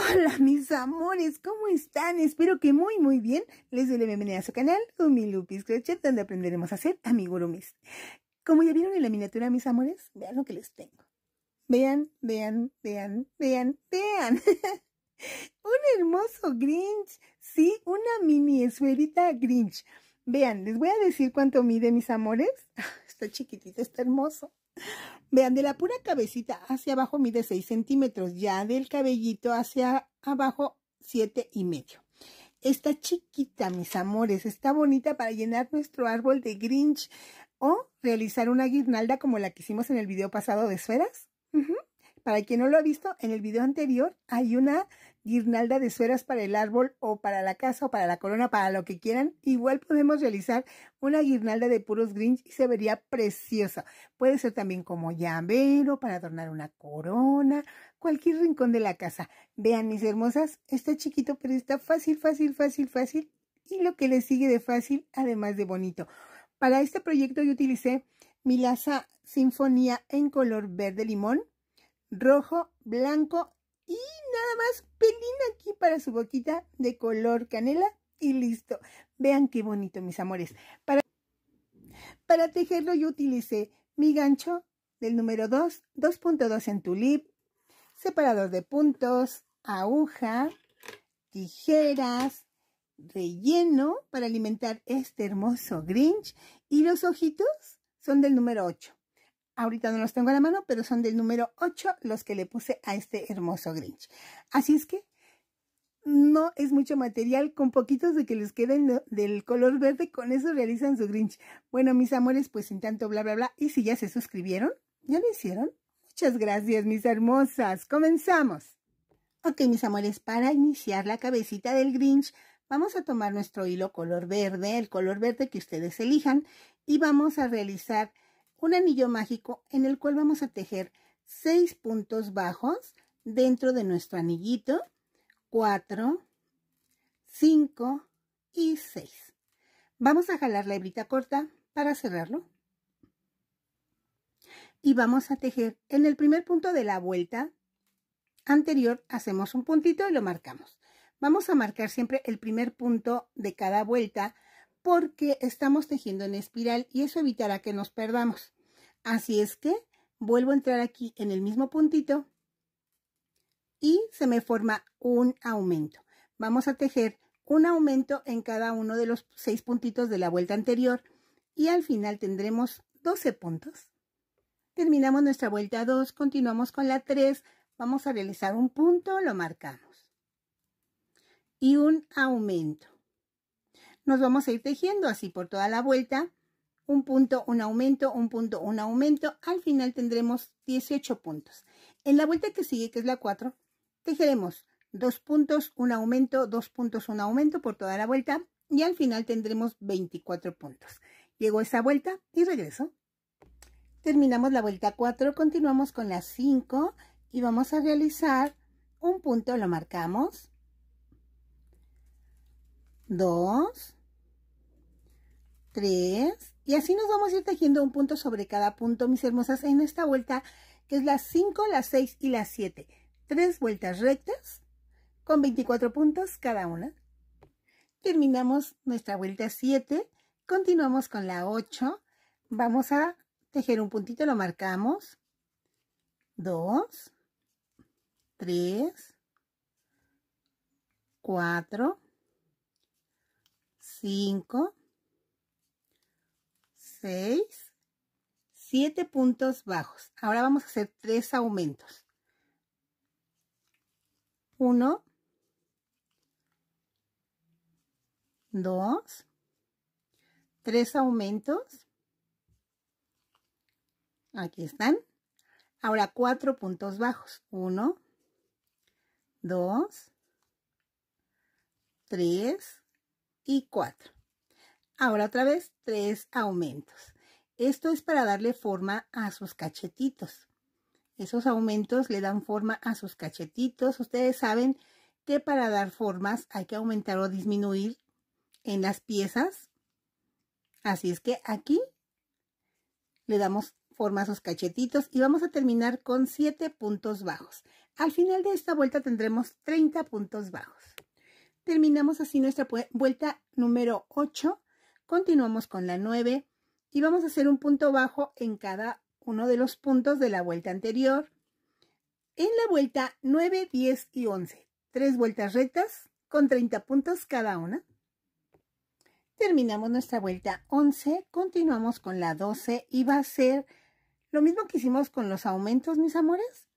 Hola mis amores, ¿cómo están? Espero que muy muy bien. Les doy la bienvenida a su canal Humilupis Crochet, donde aprenderemos a hacer amigurumis. Como ya vieron en la miniatura, mis amores, vean lo que les tengo. Vean, vean, vean, vean, vean. Un hermoso Grinch. Sí, una mini esferita Grinch. Vean, les voy a decir cuánto mide, mis amores. Está chiquitito, está hermoso. Vean, de la pura cabecita hacia abajo mide 6 centímetros, ya del cabellito hacia abajo 7 y medio. Está chiquita, mis amores, está bonita para llenar nuestro árbol de Grinch o realizar una guirnalda como la que hicimos en el video pasado de esferas. Para quien no lo ha visto, en el video anterior hay una guirnalda de sueras para el árbol o para la casa o para la corona, para lo que quieran. Igual podemos realizar una guirnalda de puros Grinch y se vería preciosa. Puede ser también como llavero para adornar una corona, cualquier rincón de la casa. Vean, mis hermosas, está chiquito, pero está fácil, fácil, fácil, fácil. Y lo que le sigue de fácil, además de bonito. Para este proyecto yo utilicé mi laza sinfonía en color verde limón, rojo, blanco y nada más pelín aquí para su boquita de color canela y listo. Vean qué bonito, mis amores. Para, para tejerlo yo utilicé mi gancho del número 2, 2.2 en tulip, separador de puntos, aguja, tijeras, relleno para alimentar este hermoso Grinch y los ojitos son del número 8. Ahorita no los tengo a la mano, pero son del número 8 los que le puse a este hermoso Grinch. Así es que no es mucho material, con poquitos de que les queden del color verde, con eso realizan su Grinch. Bueno, mis amores, pues en tanto, bla, bla, bla. Y si ya se suscribieron, ¿ya lo hicieron? Muchas gracias, mis hermosas. Comenzamos. Ok, mis amores, para iniciar la cabecita del Grinch, vamos a tomar nuestro hilo color verde, el color verde que ustedes elijan, y vamos a realizar un anillo mágico en el cual vamos a tejer seis puntos bajos dentro de nuestro anillito, 4, 5 y 6. Vamos a jalar la hebrita corta para cerrarlo. Y vamos a tejer en el primer punto de la vuelta anterior, hacemos un puntito y lo marcamos. Vamos a marcar siempre el primer punto de cada vuelta porque estamos tejiendo en espiral y eso evitará que nos perdamos. Así es que vuelvo a entrar aquí en el mismo puntito y se me forma un aumento. Vamos a tejer un aumento en cada uno de los seis puntitos de la vuelta anterior y al final tendremos 12 puntos. Terminamos nuestra vuelta 2, continuamos con la 3, vamos a realizar un punto, lo marcamos y un aumento nos vamos a ir tejiendo así por toda la vuelta. Un punto, un aumento, un punto, un aumento. Al final tendremos 18 puntos. En la vuelta que sigue, que es la 4, tejeremos dos puntos, un aumento, dos puntos, un aumento por toda la vuelta. Y al final tendremos 24 puntos. Llegó esa vuelta y regreso. Terminamos la vuelta 4, continuamos con la 5 y vamos a realizar un punto, lo marcamos, 2, 3 y así nos vamos a ir tejiendo un punto sobre cada punto, mis hermosas, en esta vuelta que es las 5, las 6 y las 7. Tres vueltas rectas con 24 puntos cada una. Terminamos nuestra vuelta 7, continuamos con la 8, vamos a tejer un puntito, lo marcamos, 2, 3, 4, 5, 6, 7 puntos bajos. Ahora vamos a hacer tres aumentos. 1, 2, 3 aumentos. Aquí están. Ahora 4 puntos bajos. 1, 2, 3 y 4. Ahora otra vez, tres aumentos. Esto es para darle forma a sus cachetitos. Esos aumentos le dan forma a sus cachetitos. Ustedes saben que para dar formas hay que aumentar o disminuir en las piezas. Así es que aquí le damos forma a sus cachetitos y vamos a terminar con siete puntos bajos. Al final de esta vuelta tendremos 30 puntos bajos. Terminamos así nuestra vuelta número 8 Continuamos con la 9 y vamos a hacer un punto bajo en cada uno de los puntos de la vuelta anterior. En la vuelta 9, 10 y 11, tres vueltas rectas con 30 puntos cada una. Terminamos nuestra vuelta 11, continuamos con la 12 y va a ser lo mismo que hicimos con los aumentos, mis amores,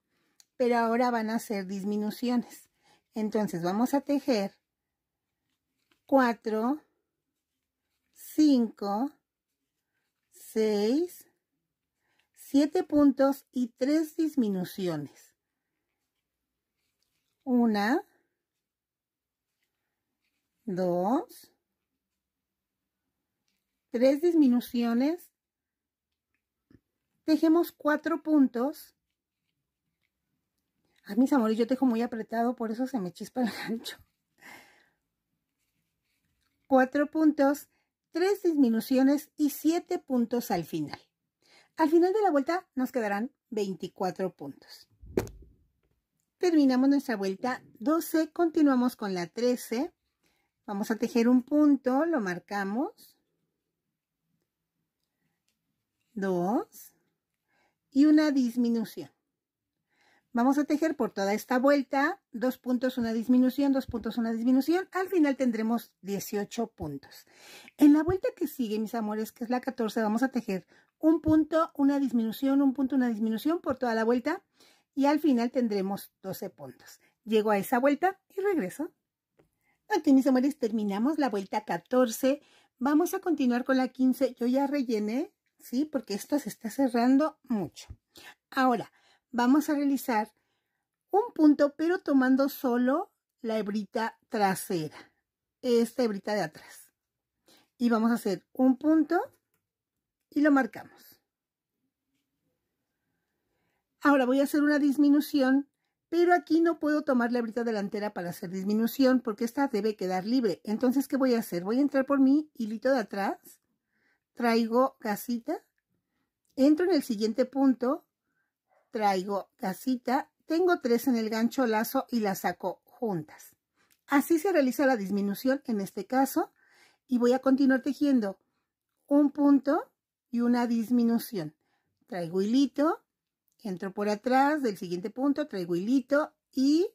pero ahora van a ser disminuciones. Entonces vamos a tejer 4, 5, 6, 7 puntos y 3 disminuciones. 1, 2, 3 disminuciones. Tejemos 4 puntos. A ah, mis amores, yo tejo muy apretado, por eso se me chispa el gancho. 4 puntos tres disminuciones y siete puntos al final. Al final de la vuelta nos quedarán 24 puntos. Terminamos nuestra vuelta 12, continuamos con la 13. Vamos a tejer un punto, lo marcamos. Dos. y una disminución. Vamos a tejer por toda esta vuelta, dos puntos, una disminución, dos puntos, una disminución. Al final tendremos 18 puntos. En la vuelta que sigue, mis amores, que es la 14, vamos a tejer un punto, una disminución, un punto, una disminución por toda la vuelta. Y al final tendremos 12 puntos. Llego a esa vuelta y regreso. aquí mis amores, terminamos la vuelta 14. Vamos a continuar con la 15. Yo ya rellené, ¿sí? Porque esto se está cerrando mucho. Ahora, vamos a realizar un punto, pero tomando solo la hebrita trasera, esta hebrita de atrás. Y vamos a hacer un punto y lo marcamos. Ahora voy a hacer una disminución, pero aquí no puedo tomar la hebrita delantera para hacer disminución porque esta debe quedar libre. Entonces, ¿qué voy a hacer? Voy a entrar por mi hilito de atrás, traigo casita, entro en el siguiente punto, traigo casita, tengo tres en el gancho lazo y las saco juntas. Así se realiza la disminución en este caso y voy a continuar tejiendo un punto y una disminución. Traigo hilito, entro por atrás del siguiente punto, traigo hilito y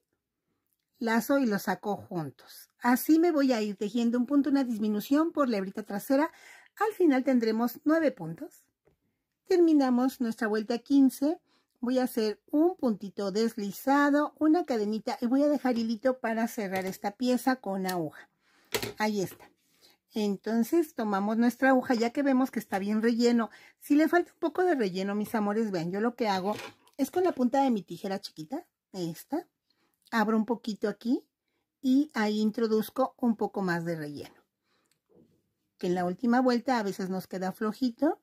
lazo y lo saco juntos. Así me voy a ir tejiendo un punto, una disminución por la hebrita trasera. Al final tendremos nueve puntos. Terminamos nuestra vuelta 15 voy a hacer un puntito deslizado, una cadenita y voy a dejar hilito para cerrar esta pieza con aguja. Ahí está. Entonces tomamos nuestra aguja ya que vemos que está bien relleno. Si le falta un poco de relleno, mis amores, vean, yo lo que hago es con la punta de mi tijera chiquita, esta, abro un poquito aquí y ahí introduzco un poco más de relleno. Que en la última vuelta a veces nos queda flojito.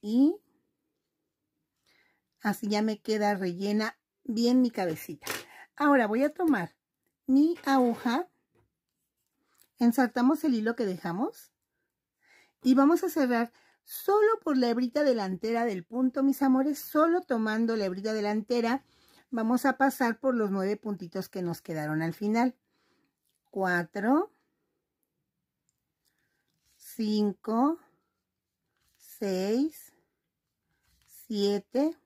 Y Así ya me queda rellena bien mi cabecita. Ahora voy a tomar mi aguja. Ensartamos el hilo que dejamos. Y vamos a cerrar solo por la hebrita delantera del punto, mis amores. Solo tomando la hebrita delantera vamos a pasar por los nueve puntitos que nos quedaron al final. Cuatro. Cinco. Seis. Siete.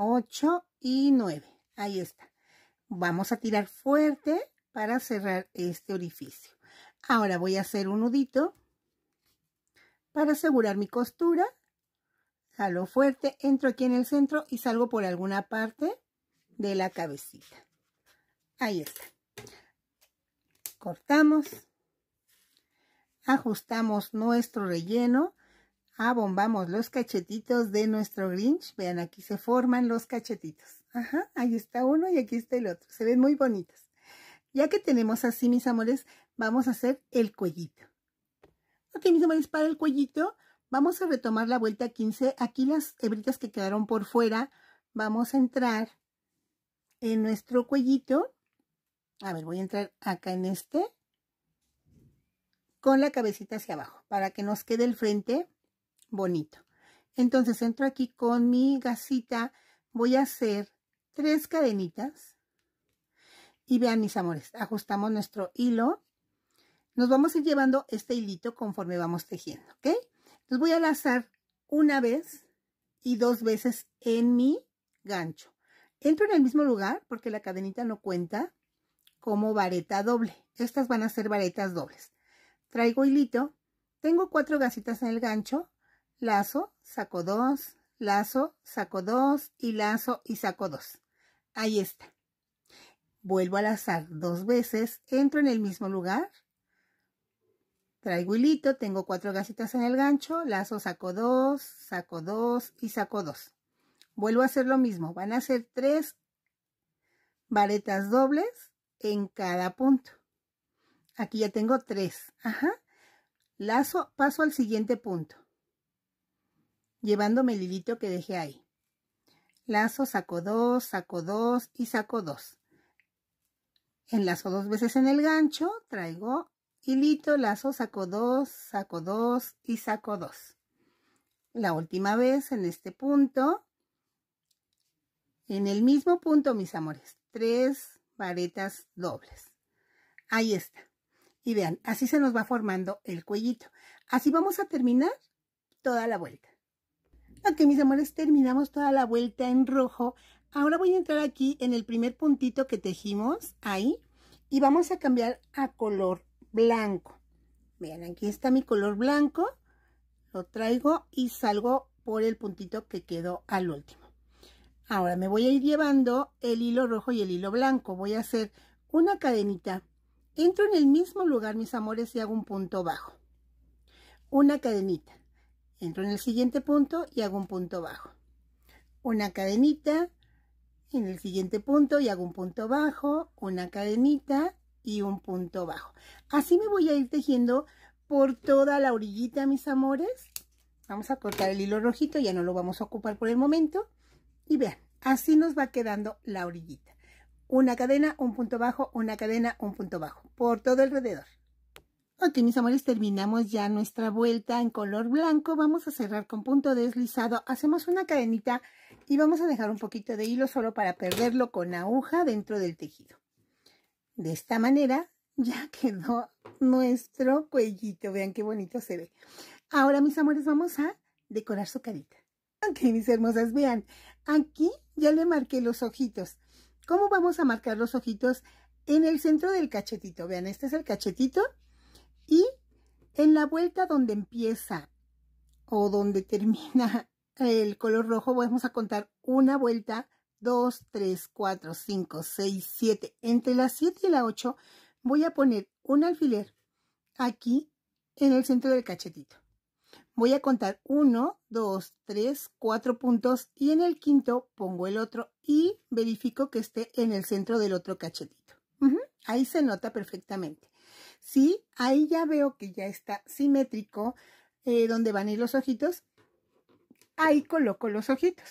8 y 9. Ahí está. Vamos a tirar fuerte para cerrar este orificio. Ahora voy a hacer un nudito para asegurar mi costura. Jalo fuerte, entro aquí en el centro y salgo por alguna parte de la cabecita. Ahí está. Cortamos. Ajustamos nuestro relleno Ah, bombamos los cachetitos de nuestro Grinch. Vean, aquí se forman los cachetitos. Ajá, ahí está uno y aquí está el otro. Se ven muy bonitos. Ya que tenemos así, mis amores, vamos a hacer el cuellito. Ok, mis amores, para el cuellito vamos a retomar la vuelta 15. Aquí las hebritas que quedaron por fuera, vamos a entrar en nuestro cuellito. A ver, voy a entrar acá en este. Con la cabecita hacia abajo, para que nos quede el frente bonito. Entonces entro aquí con mi gasita, voy a hacer tres cadenitas. Y vean mis amores, ajustamos nuestro hilo. Nos vamos a ir llevando este hilito conforme vamos tejiendo, ¿ok? Entonces voy a lanzar una vez y dos veces en mi gancho. Entro en el mismo lugar porque la cadenita no cuenta como vareta doble. Estas van a ser varetas dobles. Traigo hilito, tengo cuatro gasitas en el gancho, Lazo, saco dos, lazo, saco dos y lazo y saco dos. Ahí está. Vuelvo a lazar dos veces, entro en el mismo lugar, traigo hilito, tengo cuatro gasitas en el gancho, lazo, saco dos, saco dos y saco dos. Vuelvo a hacer lo mismo, van a hacer tres varetas dobles en cada punto. Aquí ya tengo tres, ajá. Lazo, paso al siguiente punto llevándome el hilito que dejé ahí. Lazo, saco dos, saco dos y saco dos. Enlazo dos veces en el gancho, traigo hilito, lazo, saco dos, saco dos y saco dos. La última vez en este punto, en el mismo punto, mis amores, tres varetas dobles. Ahí está. Y vean, así se nos va formando el cuellito. Así vamos a terminar toda la vuelta que mis amores, terminamos toda la vuelta en rojo. Ahora voy a entrar aquí en el primer puntito que tejimos, ahí, y vamos a cambiar a color blanco. Vean, aquí está mi color blanco, lo traigo y salgo por el puntito que quedó al último. Ahora me voy a ir llevando el hilo rojo y el hilo blanco. Voy a hacer una cadenita. Entro en el mismo lugar, mis amores, y hago un punto bajo. Una cadenita entro en el siguiente punto y hago un punto bajo una cadenita en el siguiente punto y hago un punto bajo una cadenita y un punto bajo así me voy a ir tejiendo por toda la orillita mis amores vamos a cortar el hilo rojito ya no lo vamos a ocupar por el momento y vean así nos va quedando la orillita una cadena un punto bajo una cadena un punto bajo por todo alrededor Ok, mis amores, terminamos ya nuestra vuelta en color blanco. Vamos a cerrar con punto deslizado. Hacemos una cadenita y vamos a dejar un poquito de hilo solo para perderlo con aguja dentro del tejido. De esta manera ya quedó nuestro cuellito. Vean qué bonito se ve. Ahora, mis amores, vamos a decorar su carita. Ok, mis hermosas, vean. Aquí ya le marqué los ojitos. ¿Cómo vamos a marcar los ojitos? En el centro del cachetito. Vean, este es el cachetito. Y en la vuelta donde empieza o donde termina el color rojo, vamos a contar una vuelta, 2, 3, 4, 5, 6, 7. Entre la 7 y la 8 voy a poner un alfiler aquí en el centro del cachetito. Voy a contar 1, 2, 3, 4 puntos y en el quinto pongo el otro y verifico que esté en el centro del otro cachetito. Ahí se nota perfectamente. ¿sí? Ahí ya veo que ya está simétrico eh, donde van a ir los ojitos. Ahí coloco los ojitos.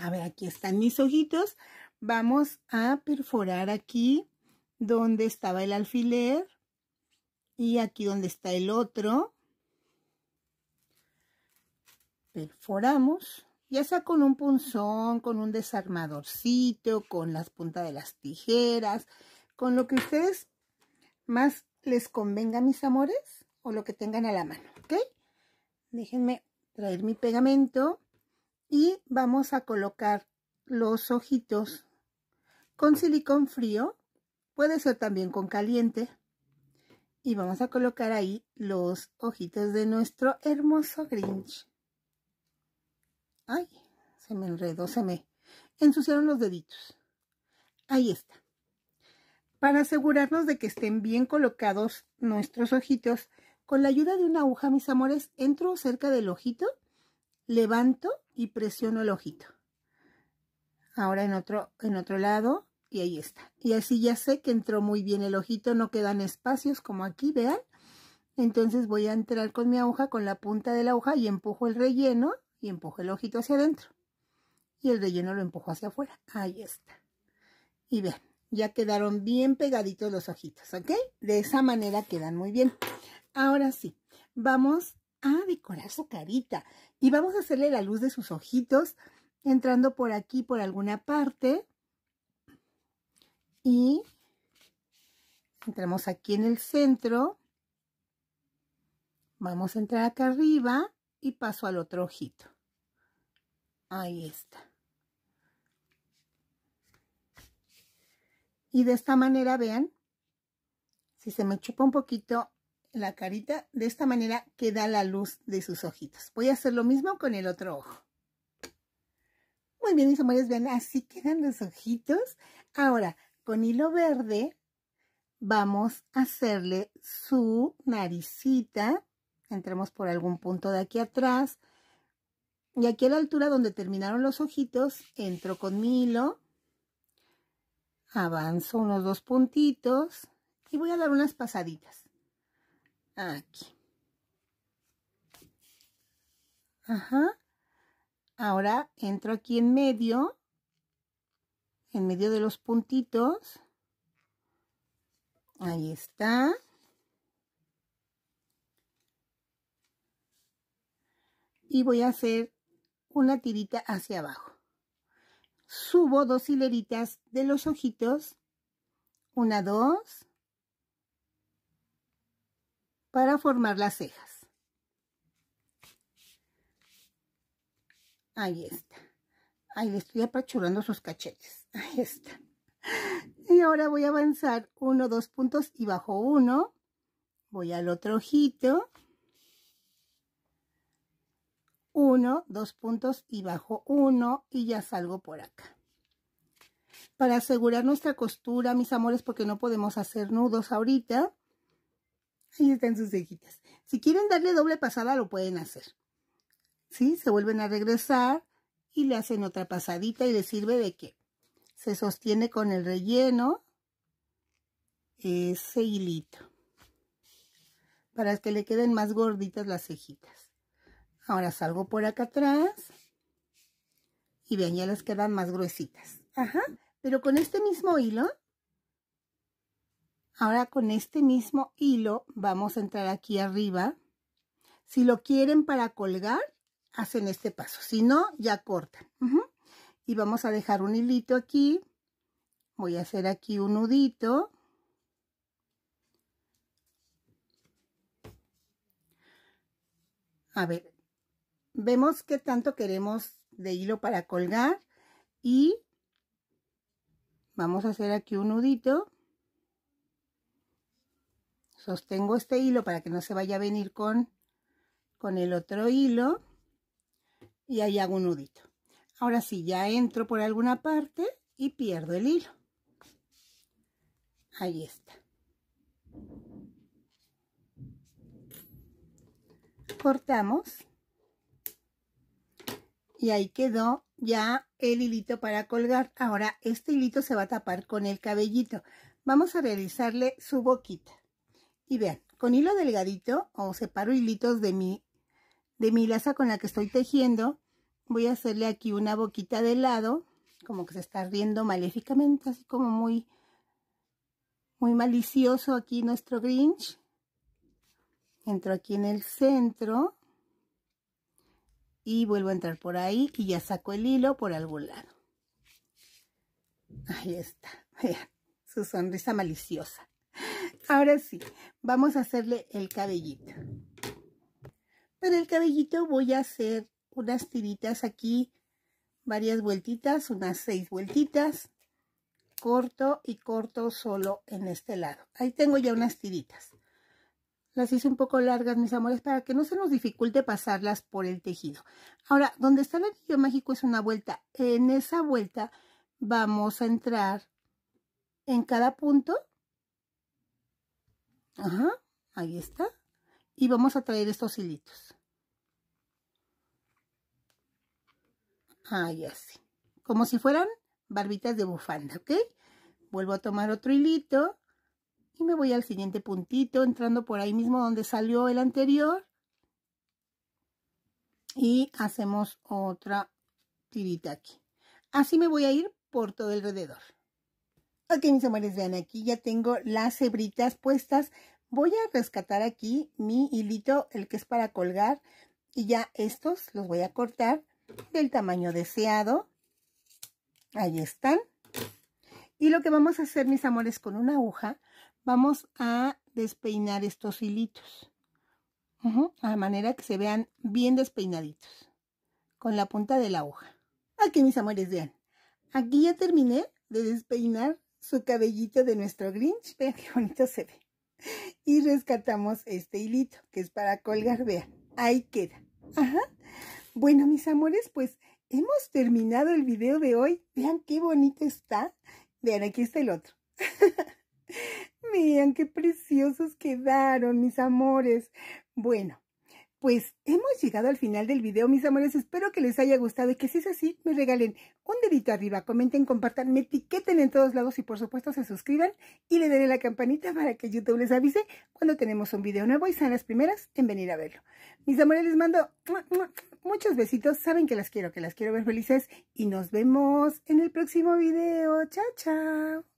A ver, aquí están mis ojitos. Vamos a perforar aquí donde estaba el alfiler y aquí donde está el otro. Perforamos, ya sea con un punzón, con un desarmadorcito, con las puntas de las tijeras, con lo que ustedes más les convenga, mis amores, o lo que tengan a la mano, ¿ok? Déjenme traer mi pegamento y vamos a colocar los ojitos con silicón frío, puede ser también con caliente. Y vamos a colocar ahí los ojitos de nuestro hermoso Grinch. Ay, se me enredó, se me ensuciaron los deditos. Ahí está para asegurarnos de que estén bien colocados nuestros ojitos, con la ayuda de una aguja, mis amores, entro cerca del ojito, levanto y presiono el ojito. Ahora en otro, en otro lado y ahí está. Y así ya sé que entró muy bien el ojito, no quedan espacios como aquí, vean. Entonces voy a entrar con mi aguja, con la punta de la aguja y empujo el relleno y empujo el ojito hacia adentro. Y el relleno lo empujo hacia afuera. Ahí está. Y vean, ya quedaron bien pegaditos los ojitos, ¿ok? De esa manera quedan muy bien. Ahora sí, vamos a decorar su carita. Y vamos a hacerle la luz de sus ojitos entrando por aquí, por alguna parte. Y entramos aquí en el centro. Vamos a entrar acá arriba y paso al otro ojito. Ahí está. Y de esta manera, vean, si se me chupa un poquito la carita, de esta manera queda la luz de sus ojitos. Voy a hacer lo mismo con el otro ojo. Muy bien, mis amores, vean, así quedan los ojitos. Ahora, con hilo verde, vamos a hacerle su naricita. Entremos por algún punto de aquí atrás. Y aquí a la altura donde terminaron los ojitos, entro con mi hilo avanzo unos dos puntitos y voy a dar unas pasaditas aquí ajá ahora entro aquí en medio en medio de los puntitos ahí está y voy a hacer una tirita hacia abajo subo dos hileritas de los ojitos, una, dos, para formar las cejas. Ahí está. Ahí le estoy apachurando sus cachetes. Ahí está. Y ahora voy a avanzar uno, dos puntos y bajo uno. Voy al otro ojito. Uno, dos puntos y bajo uno y ya salgo por acá. Para asegurar nuestra costura, mis amores, porque no podemos hacer nudos ahorita. Ahí están sus cejitas. Si quieren darle doble pasada, lo pueden hacer. ¿Sí? Se vuelven a regresar y le hacen otra pasadita y le sirve de qué. se sostiene con el relleno ese hilito para que le queden más gorditas las cejitas. Ahora salgo por acá atrás. Y vean, ya les quedan más gruesitas. Ajá. Pero con este mismo hilo, ahora con este mismo hilo, vamos a entrar aquí arriba. Si lo quieren para colgar, hacen este paso. Si no, ya cortan. Y vamos a dejar un hilito aquí. Voy a hacer aquí un nudito. A ver, vemos qué tanto queremos de hilo para colgar y vamos a hacer aquí un nudito sostengo este hilo para que no se vaya a venir con con el otro hilo y ahí hago un nudito ahora sí ya entro por alguna parte y pierdo el hilo ahí está cortamos y ahí quedó ya el hilito para colgar. Ahora este hilito se va a tapar con el cabellito. Vamos a realizarle su boquita. Y vean, con hilo delgadito o separo hilitos de mi, de mi laza con la que estoy tejiendo, voy a hacerle aquí una boquita de lado, como que se está riendo maléficamente, así como muy, muy malicioso aquí nuestro Grinch. Entro aquí en el centro y vuelvo a entrar por ahí y ya saco el hilo por algún lado. Ahí está, su sonrisa maliciosa. Ahora sí, vamos a hacerle el cabellito. Para el cabellito voy a hacer unas tiritas aquí, varias vueltitas, unas seis vueltitas. Corto y corto solo en este lado. Ahí tengo ya unas tiritas. Las hice un poco largas, mis amores, para que no se nos dificulte pasarlas por el tejido. Ahora, donde está el anillo mágico es una vuelta. En esa vuelta vamos a entrar en cada punto. Ajá, ahí está. Y vamos a traer estos hilitos. Ahí así. Como si fueran barbitas de bufanda, ¿ok? Vuelvo a tomar otro hilito y me voy al siguiente puntito entrando por ahí mismo donde salió el anterior y hacemos otra tirita aquí así me voy a ir por todo alrededor ok mis amores vean aquí ya tengo las hebritas puestas voy a rescatar aquí mi hilito el que es para colgar y ya estos los voy a cortar del tamaño deseado ahí están y lo que vamos a hacer mis amores con una aguja vamos a despeinar estos hilitos. Ajá. a manera que se vean bien despeinaditos. Con la punta de la hoja. Aquí mis amores, vean. Aquí ya terminé de despeinar su cabellito de nuestro Grinch. Vean qué bonito se ve. Y rescatamos este hilito que es para colgar. Vean, ahí queda. Ajá. Bueno, mis amores, pues hemos terminado el video de hoy. Vean qué bonito está. Vean, aquí está el otro. Vean qué preciosos quedaron, mis amores. Bueno, pues hemos llegado al final del video, mis amores. Espero que les haya gustado y que si es así, me regalen un dedito arriba, comenten, compartan, me etiqueten en todos lados y por supuesto se suscriban y le den la campanita para que YouTube les avise cuando tenemos un video nuevo y sean las primeras en venir a verlo. Mis amores, les mando muchos besitos. Saben que las quiero, que las quiero ver felices y nos vemos en el próximo video. Chao, chao.